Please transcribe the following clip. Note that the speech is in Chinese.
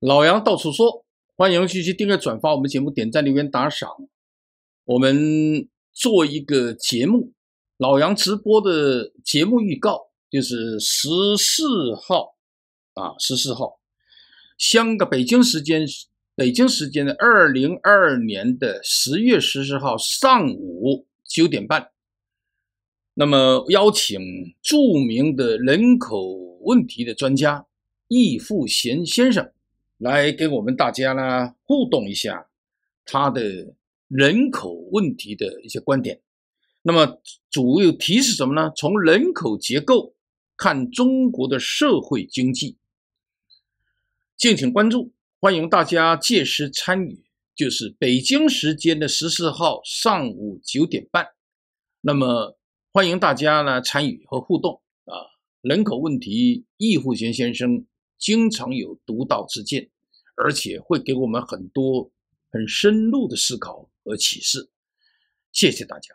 老杨到处说，欢迎继续订阅、转发我们节目，点赞、留言、打赏。我们做一个节目，老杨直播的节目预告就是十四号啊，十四号，香港北京时间，北京时间的二零二年的十月十四号上午九点半，那么邀请著名的人口问题的专家易富贤先生。来跟我们大家呢互动一下，他的人口问题的一些观点。那么主要题是什么呢？从人口结构看中国的社会经济。敬请关注，欢迎大家届时参与，就是北京时间的十四号上午九点半。那么欢迎大家呢参与和互动啊，人口问题易富贤先生。经常有独到之见，而且会给我们很多很深入的思考和启示。谢谢大家。